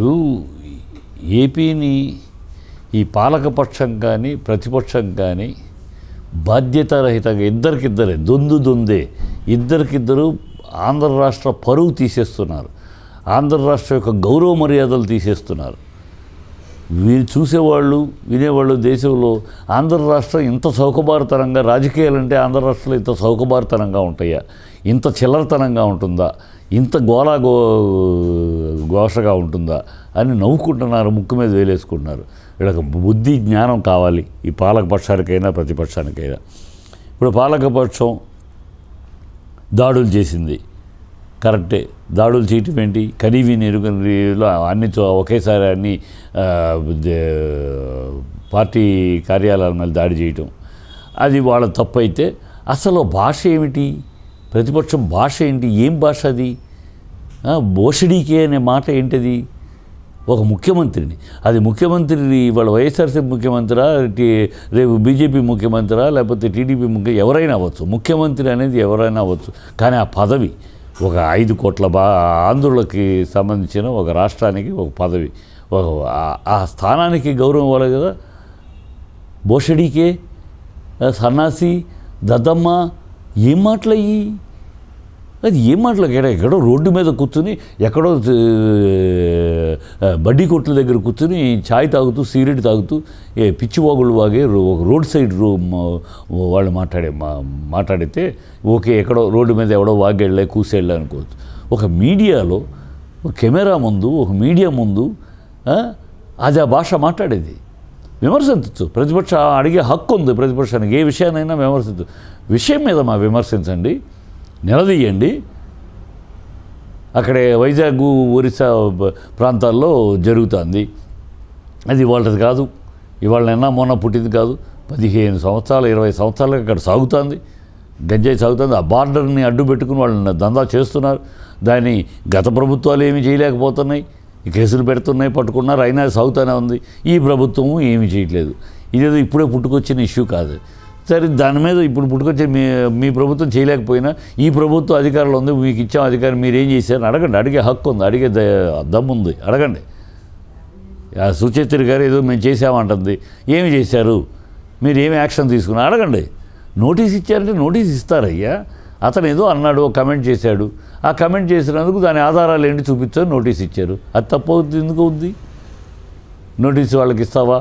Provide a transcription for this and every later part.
ఇప్పుడు ఏపీని ఈ పాలకపక్షం కానీ ప్రతిపక్షం కానీ బాధ్యతారహితంగా ఇద్దరికిద్దరే దొందు దొందే ఇద్దరికిద్దరు ఆంధ్ర రాష్ట్ర పరువు తీసేస్తున్నారు ఆంధ్ర రాష్ట్ర యొక్క గౌరవ మర్యాదలు తీసేస్తున్నారు వీరు చూసేవాళ్ళు వినేవాళ్ళు దేశంలో ఆంధ్ర రాష్ట్రం ఇంత సౌకభారతనంగా అంటే ఆంధ్ర రాష్ట్రంలో ఇంత సౌకభారతనంగా ఉంటాయా ఇంత చిల్లరతనంగా ఉంటుందా ఇంత గోలా గో ఘోషగా ఉంటుందా అని నవ్వుకుంటున్నారు ముక్కు మీద వేలేసుకుంటున్నారు వీళ్ళకి బుద్ధి జ్ఞానం కావాలి ఈ పాలకపక్షానికైనా ప్రతిపక్షానికైనా ఇప్పుడు పాలకపక్షం దాడులు చేసింది కరెక్టే దాడులు చేయటం ఏంటి కనీవి నెరుగులో అన్ని ఒకేసారి అన్ని పార్టీ కార్యాలయాల మీద దాడి చేయటం అది వాళ్ళ తప్పు అయితే అసలు భాష ఏమిటి ప్రతిపక్షం భాష ఏంటి ఏం భాష అది బోషడీకే అనే మాట ఏంటది ఒక ముఖ్యమంత్రిని అది ముఖ్యమంత్రిని వాళ్ళ వైఎస్ఆర్సీపీ ముఖ్యమంత్రా రేపు బీజేపీ ముఖ్యమంత్రా లేకపోతే టీడీపీ ముఖ్య ఎవరైనా అవ్వచ్చు ముఖ్యమంత్రి అనేది ఎవరైనా అవ్వచ్చు కానీ ఆ పదవి ఒక ఐదు కోట్ల బా ఆంధ్రులకి సంబంధించిన ఒక రాష్ట్రానికి ఒక పదవి ఒక ఆ స్థానానికి గౌరవం ఇవ్వాలి కదా బోషడీకే సన్నాసి దద్దమ్మ ఏం మాటలయ్యి అది ఏం మాట్లాడ ఎక్కడో రోడ్డు మీద కూర్చుని ఎక్కడో బడ్డీ కొట్ల దగ్గర కూర్చుని ఛాయ్ తాగుతూ సిగరెట్ తాగుతూ ఏ పిచ్చివాగులు వాగే ఒక రోడ్ సైడ్ వాళ్ళు మాట్లాడే మాట్లాడితే ఓకే ఎక్కడో రోడ్డు మీద ఎవడో వాగేళ్ళే కూసేళ్ళే అనుకోవచ్చు ఒక మీడియాలో కెమెరా ముందు ఒక మీడియా ముందు అది ఆ భాష మాట్లాడేది విమర్శించచ్చు ప్రతిపక్ష అడిగే హక్కు ఉంది ప్రతిపక్షానికి ఏ విషయాన్నైనా విమర్శించు విషయం మీద మా విమర్శించండి నిలదీయండి అక్కడే వైజాగ్ ఒరిస్సా ప్రాంతాల్లో జరుగుతుంది అది వాళ్ళది కాదు ఇవాళ నిన్న మొన్న పుట్టింది కాదు పదిహేను సంవత్సరాలు ఇరవై సంవత్సరాలు అక్కడ సాగుతుంది గంజాయి సాగుతుంది ఆ బార్డర్ని అడ్డు పెట్టుకుని వాళ్ళని దందా చేస్తున్నారు దాన్ని గత ప్రభుత్వాలు ఏమి చేయలేకపోతున్నాయి కేసులు పెడుతున్నాయి పట్టుకున్నారు అయినా సాగుతూనే ఉంది ఈ ప్రభుత్వం ఏమి చేయట్లేదు ఇదేదో ఇప్పుడే పుట్టుకొచ్చిన ఇష్యూ కాదు సరే దాని మీద ఇప్పుడు పుట్టుకొచ్చే మీ మీ ప్రభుత్వం చేయలేకపోయినా ఈ ప్రభుత్వం అధికారులు ఉంది మీకు ఇచ్చాం అధికారం మీరు ఏం చేశారని అడగండి అడిగే హక్కు ఉంది అడిగే దమ్ముంది అడగండి సుచేత్రి గారు ఏదో మేము చేసామంటుంది ఏమి చేశారు మీరు ఏమి యాక్షన్ తీసుకున్నా అడగండి నోటీస్ ఇచ్చారంటే నోటీస్ ఇస్తారయ్యా అతను ఏదో అన్నాడు కమెంట్ చేశాడు ఆ కమెంట్ చేసినందుకు దాని ఆధారాలు ఏంటి చూపించారు నోటీస్ ఇచ్చారు అది తప్పవుతుంది ఎందుకు ఉంది నోటీస్ వాళ్ళకి ఇస్తావా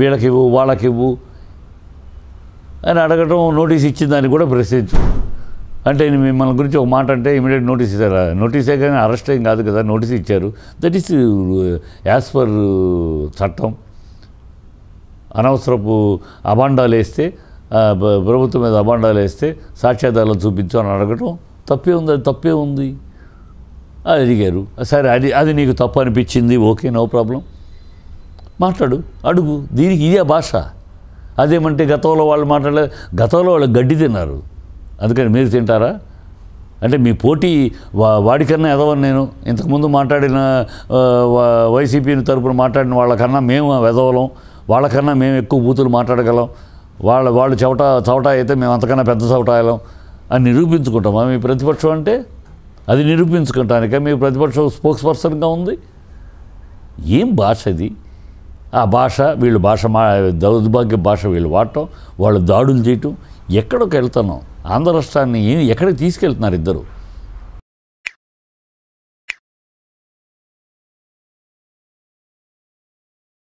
వీళ్ళకివ్వు వాళ్ళకివ్వు అని అడగటం నోటీస్ ఇచ్చిన దాన్ని కూడా ప్రశ్నించు అంటే మిమ్మల్ని గురించి ఒక మాట అంటే ఇమీడియట్ నోటీస్ ఇచ్చారు నోటీసే కానీ అరెస్ట్ ఏం కాదు కదా నోటీస్ ఇచ్చారు దట్ ఈస్ యాజ్ పర్ చట్టం అనవసరపు అబాండాలు వేస్తే ప్రభుత్వం మీద అబాండాలు వేస్తే సాక్ష్యాధారాలు చూపించు అని అడగటం తప్పే ఉంది అది తప్పే ఉంది అది అడిగారు సరే అది అది నీకు తప్పు అనిపించింది ఓకే నో ప్రాబ్లం మాట్లాడు అడుగు దీనికి ఇదే భాష అదేమంటే గతంలో వాళ్ళు మాట్లాడలేదు గతంలో వాళ్ళు గడ్డి తిన్నారు అందుకని మీరు తింటారా అంటే మీ పోటీ వా వాడికన్నా ఎదవని నేను ఇంతకుముందు మాట్లాడిన వైసీపీని తరపున మాట్లాడిన వాళ్ళకన్నా మేము ఎదవలం వాళ్ళకన్నా మేము ఎక్కువ బూతులు మాట్లాడగలం వాళ్ళ వాళ్ళు చవట చవట అయితే మేము అంతకన్నా పెద్ద చవటాయలం అని నిరూపించుకుంటామా మీ ప్రతిపక్షం అంటే అది నిరూపించుకోవటానికే మీ ప్రతిపక్షం స్పోక్స్ పర్సన్గా ఉంది ఏం భాష అది ఆ భాష వీళ్ళు భాష మా దౌర్భాగ్య భాష వీళ్ళు వాడటం వాళ్ళు దాడులు చేయటం ఎక్కడికి వెళ్తున్నాం ఆంధ్ర రాష్ట్రాన్ని ఎక్కడికి తీసుకెళ్తున్నారు ఇద్దరు